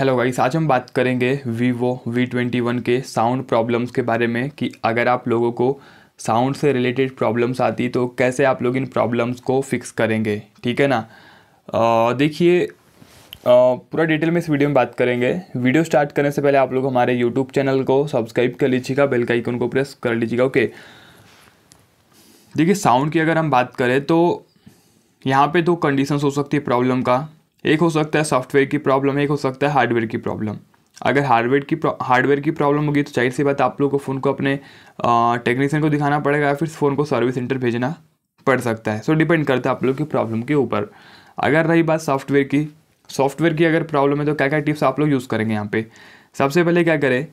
hello guys आज हम बात करेंगे वीवो वी ट्वेंटी वन के साउंड प्रॉब्लम्स के बारे में कि अगर आप लोगों को साउंड से रिलेटेड प्रॉब्लम्स आती तो कैसे आप लोग इन प्रॉब्लम्स को फिक्स करेंगे ठीक है ना देखिए पूरा डिटेल में इस वीडियो में बात करेंगे वीडियो स्टार्ट करने से पहले आप लोग हमारे यूट्यूब चैनल को सब्सक्राइब कर लीजिएगा बेल का आइकन को प्रेस कर लीजिएगा ओके देखिए साउंड की अगर हम बात करें तो यहाँ पे दो कंडीशंस हो सकती है प्रॉब्लम का एक हो सकता है सॉफ्टवेयर की प्रॉब्लम एक हो सकता है हार्डवेयर की प्रॉब्लम अगर हार्डवेयर की हार्डवेयर की प्रॉब्लम होगी तो जाहिर सी बात आप लोग को फ़ोन को अपने टेक्नीसियन को दिखाना पड़ेगा या फिर फ़ोन को सर्विस सेंटर भेजना पड़ सकता है सो so, डिपेंड करता है आप लोग की प्रॉब्लम के ऊपर अगर रही बात सॉफ्टवेयर की सॉफ्टवेयर की अगर प्रॉब्लम है तो क्या क्या टिप्स आप लोग यूज़ करेंगे यहाँ पे सबसे पहले क्या करें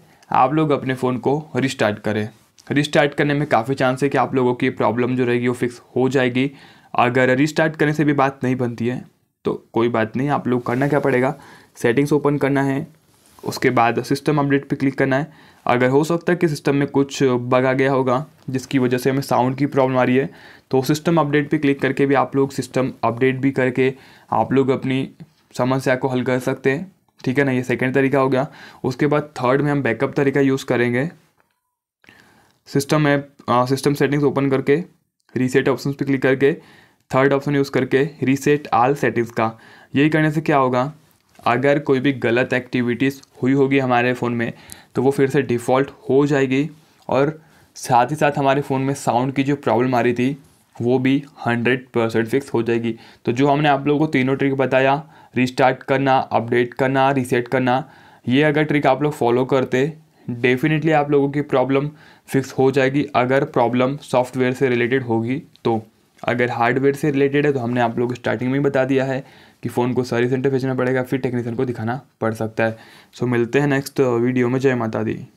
आप लोग अपने फ़ोन को रिस्टार्ट करें रिस्टार्ट करने में काफ़ी चांस है कि आप लोगों की प्रॉब्लम जो रहेगी वो फिक्स हो जाएगी अगर रिस्टार्ट करने से भी बात नहीं बनती है तो कोई बात नहीं आप लोग करना क्या पड़ेगा सेटिंग्स ओपन करना है उसके बाद सिस्टम अपडेट पे क्लिक करना है अगर हो सकता है कि सिस्टम में कुछ बग आ गया होगा जिसकी वजह से हमें साउंड की प्रॉब्लम आ रही है तो सिस्टम अपडेट पे क्लिक करके भी आप लोग सिस्टम अपडेट भी करके आप लोग अपनी समस्या को हल कर सकते हैं ठीक है ना ये सेकेंड तरीका हो गया उसके बाद थर्ड में हम बैकअप तरीका यूज़ करेंगे system app system settings open करके रीसेट ऑप्शन पर क्लिक करके थर्ड ऑप्शन यूज़ करके रीसेट आल सेटिंग्स का यही करने से क्या होगा अगर कोई भी गलत एक्टिविटीज़ हुई होगी हमारे फ़ोन में तो वो फिर से डिफ़ॉल्ट हो जाएगी और साथ ही साथ हमारे फ़ोन में साउंड की जो प्रॉब्लम आ रही थी वो भी हंड्रेड परसेंट फिक्स हो जाएगी तो जो हमने आप लोगों को तीनों ट्रिक बताया रिस्टार्ट करना अपडेट करना रीसेट करना ये अगर ट्रिक आप लोग फॉलो करते डेफिनेटली आप लोगों की प्रॉब्लम फिक्स हो जाएगी अगर प्रॉब्लम सॉफ्टवेयर से रिलेटेड होगी तो अगर हार्डवेयर से रिलेटेड है तो हमने आप लोग स्टार्टिंग में ही बता दिया है कि फ़ोन को सर्विस सेंटर भेजना पड़ेगा फिर टेक्नीशियन को दिखाना पड़ सकता है सो मिलते हैं नेक्स्ट वीडियो में जय माता दी